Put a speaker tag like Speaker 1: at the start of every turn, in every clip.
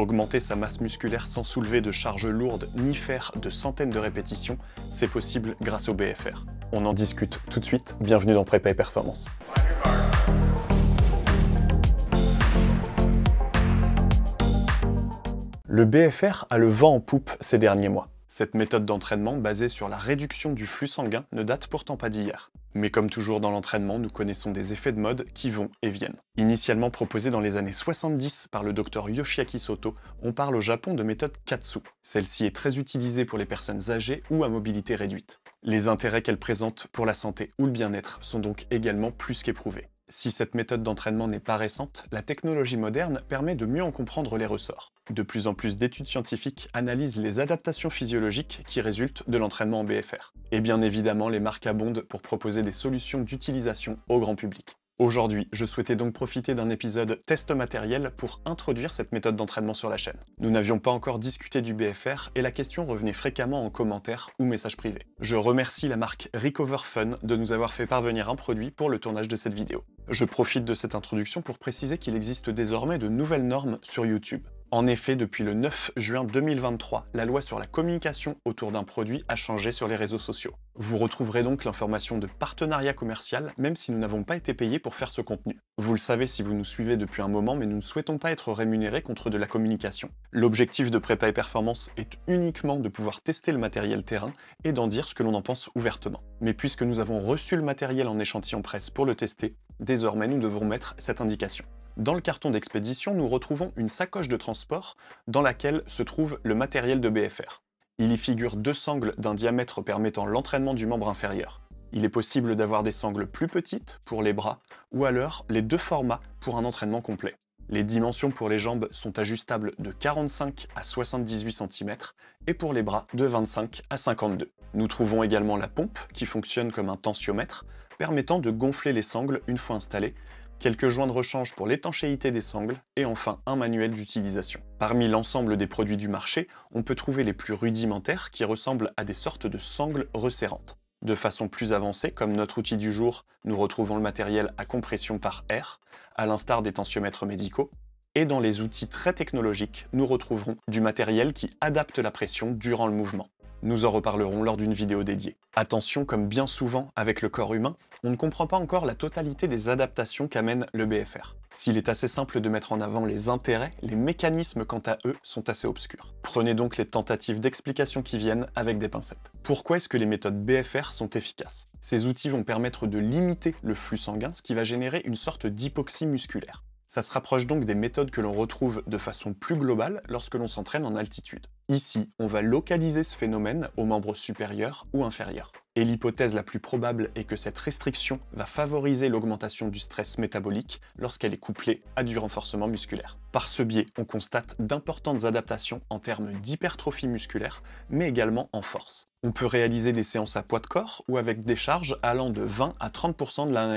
Speaker 1: Augmenter sa masse musculaire sans soulever de charges lourdes ni faire de centaines de répétitions, c'est possible grâce au BFR. On en discute tout de suite, bienvenue dans Prépa et Performance. Le BFR a le vent en poupe ces derniers mois. Cette méthode d'entraînement basée sur la réduction du flux sanguin ne date pourtant pas d'hier. Mais comme toujours dans l'entraînement, nous connaissons des effets de mode qui vont et viennent. Initialement proposée dans les années 70 par le docteur Yoshiaki Soto, on parle au Japon de méthode Katsu. Celle-ci est très utilisée pour les personnes âgées ou à mobilité réduite. Les intérêts qu'elle présente pour la santé ou le bien-être sont donc également plus qu'éprouvés. Si cette méthode d'entraînement n'est pas récente, la technologie moderne permet de mieux en comprendre les ressorts. De plus en plus d'études scientifiques analysent les adaptations physiologiques qui résultent de l'entraînement en BFR. Et bien évidemment, les marques abondent pour proposer des solutions d'utilisation au grand public. Aujourd'hui, je souhaitais donc profiter d'un épisode test matériel pour introduire cette méthode d'entraînement sur la chaîne. Nous n'avions pas encore discuté du BFR et la question revenait fréquemment en commentaires ou messages privés. Je remercie la marque Recover Fun de nous avoir fait parvenir un produit pour le tournage de cette vidéo. Je profite de cette introduction pour préciser qu'il existe désormais de nouvelles normes sur YouTube. En effet, depuis le 9 juin 2023, la loi sur la communication autour d'un produit a changé sur les réseaux sociaux. Vous retrouverez donc l'information de partenariat commercial, même si nous n'avons pas été payés pour faire ce contenu. Vous le savez si vous nous suivez depuis un moment, mais nous ne souhaitons pas être rémunérés contre de la communication. L'objectif de Prépa et Performance est uniquement de pouvoir tester le matériel terrain et d'en dire ce que l'on en pense ouvertement. Mais puisque nous avons reçu le matériel en échantillon presse pour le tester, désormais nous devons mettre cette indication. Dans le carton d'expédition, nous retrouvons une sacoche de transport dans laquelle se trouve le matériel de BFR. Il y figure deux sangles d'un diamètre permettant l'entraînement du membre inférieur. Il est possible d'avoir des sangles plus petites pour les bras, ou alors les deux formats pour un entraînement complet. Les dimensions pour les jambes sont ajustables de 45 à 78 cm et pour les bras de 25 à 52. Nous trouvons également la pompe qui fonctionne comme un tensiomètre permettant de gonfler les sangles une fois installées quelques joints de rechange pour l'étanchéité des sangles, et enfin un manuel d'utilisation. Parmi l'ensemble des produits du marché, on peut trouver les plus rudimentaires qui ressemblent à des sortes de sangles resserrantes. De façon plus avancée, comme notre outil du jour, nous retrouvons le matériel à compression par air, à l'instar des tensiomètres médicaux, et dans les outils très technologiques, nous retrouverons du matériel qui adapte la pression durant le mouvement. Nous en reparlerons lors d'une vidéo dédiée. Attention, comme bien souvent avec le corps humain, on ne comprend pas encore la totalité des adaptations qu'amène le BFR. S'il est assez simple de mettre en avant les intérêts, les mécanismes quant à eux sont assez obscurs. Prenez donc les tentatives d'explication qui viennent avec des pincettes. Pourquoi est-ce que les méthodes BFR sont efficaces Ces outils vont permettre de limiter le flux sanguin, ce qui va générer une sorte d'hypoxie musculaire. Ça se rapproche donc des méthodes que l'on retrouve de façon plus globale lorsque l'on s'entraîne en altitude. Ici, on va localiser ce phénomène aux membres supérieurs ou inférieurs et l'hypothèse la plus probable est que cette restriction va favoriser l'augmentation du stress métabolique lorsqu'elle est couplée à du renforcement musculaire. Par ce biais, on constate d'importantes adaptations en termes d'hypertrophie musculaire, mais également en force. On peut réaliser des séances à poids de corps ou avec des charges allant de 20 à 30% de la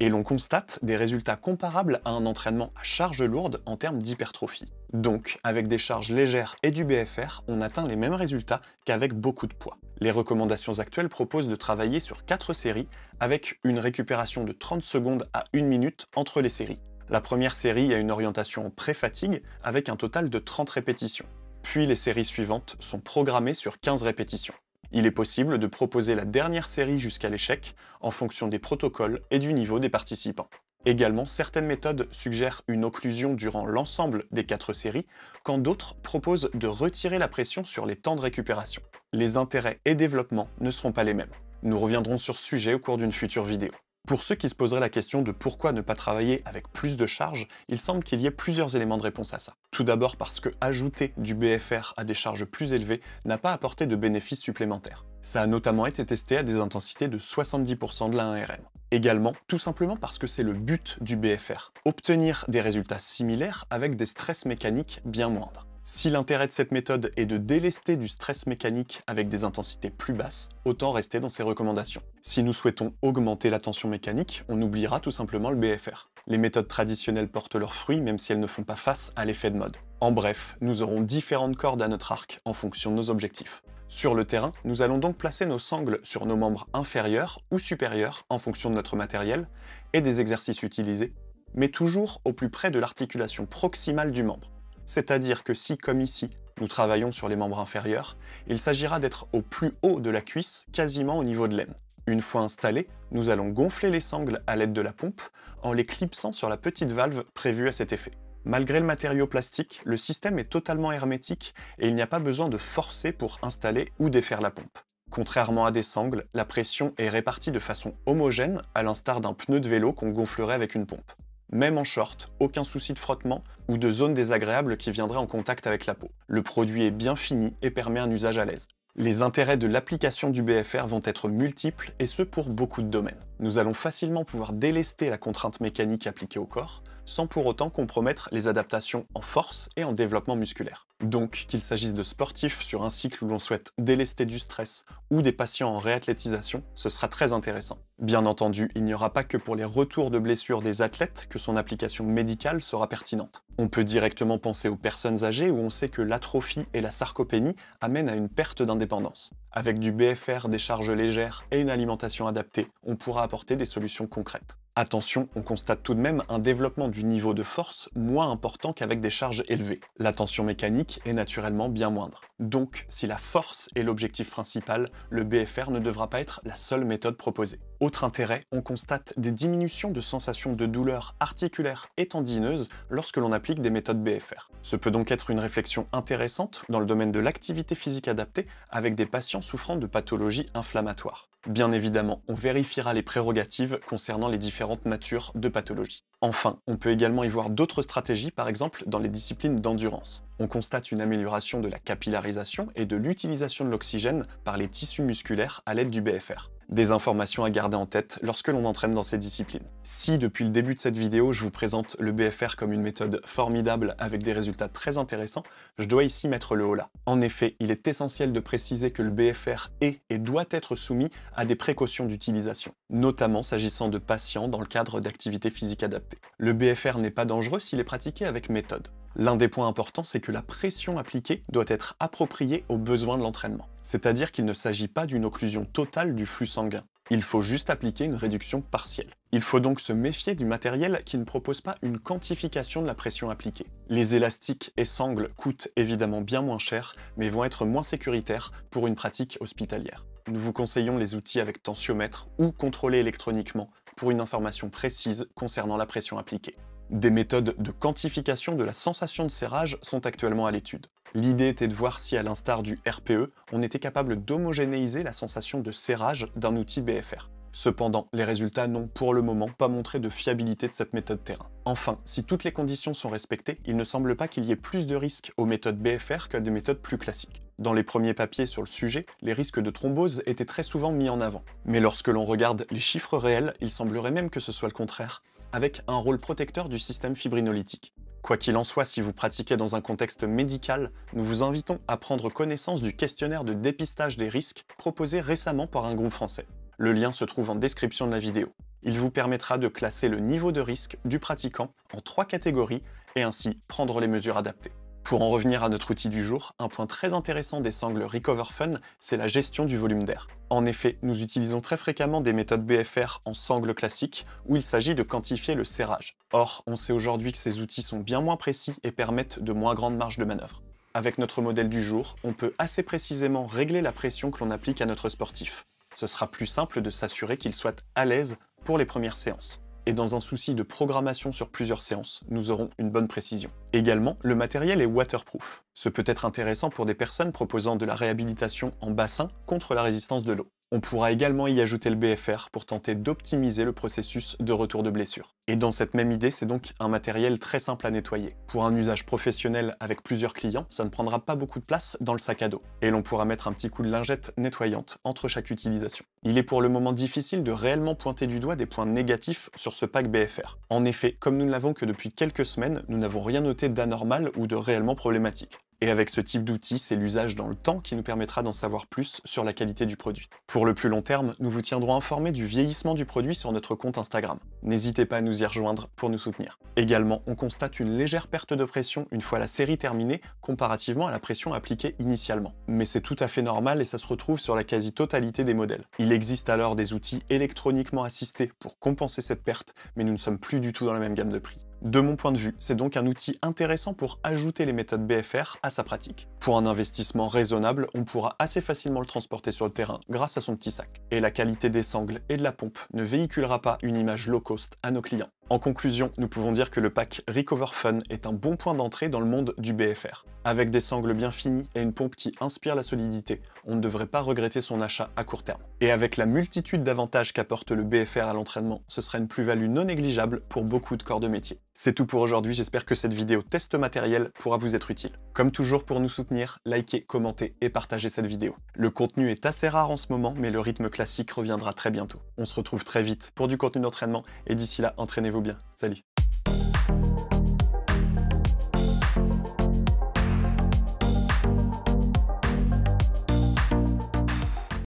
Speaker 1: Et l'on constate des résultats comparables à un entraînement à charge lourde en termes d'hypertrophie. Donc, avec des charges légères et du BFR, on atteint les mêmes résultats qu'avec beaucoup de poids. Les recommandations actuelles proposent de travailler sur 4 séries, avec une récupération de 30 secondes à 1 minute entre les séries. La première série a une orientation pré-fatigue, avec un total de 30 répétitions. Puis les séries suivantes sont programmées sur 15 répétitions. Il est possible de proposer la dernière série jusqu'à l'échec, en fonction des protocoles et du niveau des participants. Également, certaines méthodes suggèrent une occlusion durant l'ensemble des quatre séries, quand d'autres proposent de retirer la pression sur les temps de récupération. Les intérêts et développements ne seront pas les mêmes. Nous reviendrons sur ce sujet au cours d'une future vidéo. Pour ceux qui se poseraient la question de pourquoi ne pas travailler avec plus de charges, il semble qu'il y ait plusieurs éléments de réponse à ça. Tout d'abord parce que ajouter du BFR à des charges plus élevées n'a pas apporté de bénéfices supplémentaires. Ça a notamment été testé à des intensités de 70% de la 1RM. Également, tout simplement parce que c'est le but du BFR, obtenir des résultats similaires avec des stress mécaniques bien moindres. Si l'intérêt de cette méthode est de délester du stress mécanique avec des intensités plus basses, autant rester dans ces recommandations. Si nous souhaitons augmenter la tension mécanique, on oubliera tout simplement le BFR. Les méthodes traditionnelles portent leurs fruits même si elles ne font pas face à l'effet de mode. En bref, nous aurons différentes cordes à notre arc en fonction de nos objectifs. Sur le terrain, nous allons donc placer nos sangles sur nos membres inférieurs ou supérieurs en fonction de notre matériel et des exercices utilisés, mais toujours au plus près de l'articulation proximale du membre c'est-à-dire que si, comme ici, nous travaillons sur les membres inférieurs, il s'agira d'être au plus haut de la cuisse, quasiment au niveau de l'aine. Une fois installés, nous allons gonfler les sangles à l'aide de la pompe en les clipsant sur la petite valve prévue à cet effet. Malgré le matériau plastique, le système est totalement hermétique et il n'y a pas besoin de forcer pour installer ou défaire la pompe. Contrairement à des sangles, la pression est répartie de façon homogène à l'instar d'un pneu de vélo qu'on gonflerait avec une pompe même en short, aucun souci de frottement ou de zone désagréable qui viendrait en contact avec la peau. Le produit est bien fini et permet un usage à l'aise. Les intérêts de l'application du BFR vont être multiples et ce pour beaucoup de domaines. Nous allons facilement pouvoir délester la contrainte mécanique appliquée au corps, sans pour autant compromettre les adaptations en force et en développement musculaire. Donc, qu'il s'agisse de sportifs sur un cycle où l'on souhaite délester du stress ou des patients en réathlétisation, ce sera très intéressant. Bien entendu, il n'y aura pas que pour les retours de blessures des athlètes que son application médicale sera pertinente. On peut directement penser aux personnes âgées où on sait que l'atrophie et la sarcopénie amènent à une perte d'indépendance. Avec du BFR, des charges légères et une alimentation adaptée, on pourra apporter des solutions concrètes. Attention, on constate tout de même un développement du niveau de force moins important qu'avec des charges élevées. La tension mécanique est naturellement bien moindre. Donc, si la force est l'objectif principal, le BFR ne devra pas être la seule méthode proposée. Autre intérêt, on constate des diminutions de sensations de douleur articulaires et tendineuse lorsque l'on applique des méthodes BFR. Ce peut donc être une réflexion intéressante dans le domaine de l'activité physique adaptée avec des patients souffrant de pathologies inflammatoires. Bien évidemment, on vérifiera les prérogatives concernant les différentes natures de pathologies. Enfin, on peut également y voir d'autres stratégies, par exemple dans les disciplines d'endurance. On constate une amélioration de la capillarisation et de l'utilisation de l'oxygène par les tissus musculaires à l'aide du BFR des informations à garder en tête lorsque l'on entraîne dans ces disciplines. Si depuis le début de cette vidéo, je vous présente le BFR comme une méthode formidable avec des résultats très intéressants, je dois ici mettre le haut là. En effet, il est essentiel de préciser que le BFR est et doit être soumis à des précautions d'utilisation, notamment s'agissant de patients dans le cadre d'activités physiques adaptées. Le BFR n'est pas dangereux s'il est pratiqué avec méthode. L'un des points importants, c'est que la pression appliquée doit être appropriée aux besoins de l'entraînement. C'est-à-dire qu'il ne s'agit pas d'une occlusion totale du flux sanguin. Il faut juste appliquer une réduction partielle. Il faut donc se méfier du matériel qui ne propose pas une quantification de la pression appliquée. Les élastiques et sangles coûtent évidemment bien moins cher, mais vont être moins sécuritaires pour une pratique hospitalière. Nous vous conseillons les outils avec tensiomètre ou contrôlés électroniquement pour une information précise concernant la pression appliquée. Des méthodes de quantification de la sensation de serrage sont actuellement à l'étude. L'idée était de voir si, à l'instar du RPE, on était capable d'homogénéiser la sensation de serrage d'un outil BFR. Cependant, les résultats n'ont pour le moment pas montré de fiabilité de cette méthode terrain. Enfin, si toutes les conditions sont respectées, il ne semble pas qu'il y ait plus de risques aux méthodes BFR que des méthodes plus classiques. Dans les premiers papiers sur le sujet, les risques de thrombose étaient très souvent mis en avant. Mais lorsque l'on regarde les chiffres réels, il semblerait même que ce soit le contraire avec un rôle protecteur du système fibrinolytique. Quoi qu'il en soit, si vous pratiquez dans un contexte médical, nous vous invitons à prendre connaissance du questionnaire de dépistage des risques proposé récemment par un groupe français. Le lien se trouve en description de la vidéo. Il vous permettra de classer le niveau de risque du pratiquant en trois catégories et ainsi prendre les mesures adaptées. Pour en revenir à notre outil du jour, un point très intéressant des sangles Recover Fun, c'est la gestion du volume d'air. En effet, nous utilisons très fréquemment des méthodes BFR en sangles classiques, où il s'agit de quantifier le serrage. Or, on sait aujourd'hui que ces outils sont bien moins précis et permettent de moins grandes marges de manœuvre. Avec notre modèle du jour, on peut assez précisément régler la pression que l'on applique à notre sportif. Ce sera plus simple de s'assurer qu'il soit à l'aise pour les premières séances et dans un souci de programmation sur plusieurs séances, nous aurons une bonne précision. Également, le matériel est waterproof. Ce peut être intéressant pour des personnes proposant de la réhabilitation en bassin contre la résistance de l'eau. On pourra également y ajouter le BFR pour tenter d'optimiser le processus de retour de blessure. Et dans cette même idée, c'est donc un matériel très simple à nettoyer. Pour un usage professionnel avec plusieurs clients, ça ne prendra pas beaucoup de place dans le sac à dos. Et l'on pourra mettre un petit coup de lingette nettoyante entre chaque utilisation. Il est pour le moment difficile de réellement pointer du doigt des points négatifs sur ce pack BFR. En effet, comme nous ne l'avons que depuis quelques semaines, nous n'avons rien noté d'anormal ou de réellement problématique. Et avec ce type d'outil, c'est l'usage dans le temps qui nous permettra d'en savoir plus sur la qualité du produit. Pour le plus long terme, nous vous tiendrons informés du vieillissement du produit sur notre compte Instagram. N'hésitez pas à nous y rejoindre pour nous soutenir. Également, on constate une légère perte de pression une fois la série terminée comparativement à la pression appliquée initialement. Mais c'est tout à fait normal et ça se retrouve sur la quasi-totalité des modèles. Il existe alors des outils électroniquement assistés pour compenser cette perte, mais nous ne sommes plus du tout dans la même gamme de prix. De mon point de vue, c'est donc un outil intéressant pour ajouter les méthodes BFR à sa pratique. Pour un investissement raisonnable, on pourra assez facilement le transporter sur le terrain grâce à son petit sac. Et la qualité des sangles et de la pompe ne véhiculera pas une image low cost à nos clients. En conclusion, nous pouvons dire que le pack Recover Fun est un bon point d'entrée dans le monde du BFR. Avec des sangles bien finies et une pompe qui inspire la solidité, on ne devrait pas regretter son achat à court terme. Et avec la multitude d'avantages qu'apporte le BFR à l'entraînement, ce serait une plus-value non négligeable pour beaucoup de corps de métier. C'est tout pour aujourd'hui, j'espère que cette vidéo test matériel pourra vous être utile. Comme toujours, pour nous soutenir, likez, commentez et partagez cette vidéo. Le contenu est assez rare en ce moment, mais le rythme classique reviendra très bientôt. On se retrouve très vite pour du contenu d'entraînement, et d'ici là, entraînez-vous bien. Salut.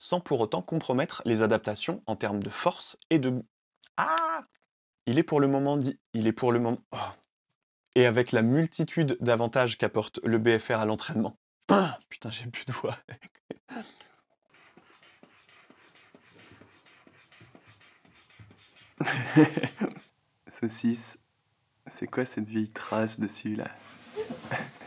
Speaker 1: sans pour autant compromettre les adaptations en termes de force et de... Ah Il est pour le moment dit... Il est pour le moment... Oh. Et avec la multitude d'avantages qu'apporte le BFR à l'entraînement. Ah, putain, j'ai plus de voix. Saucisse, c'est quoi cette vieille trace dessus là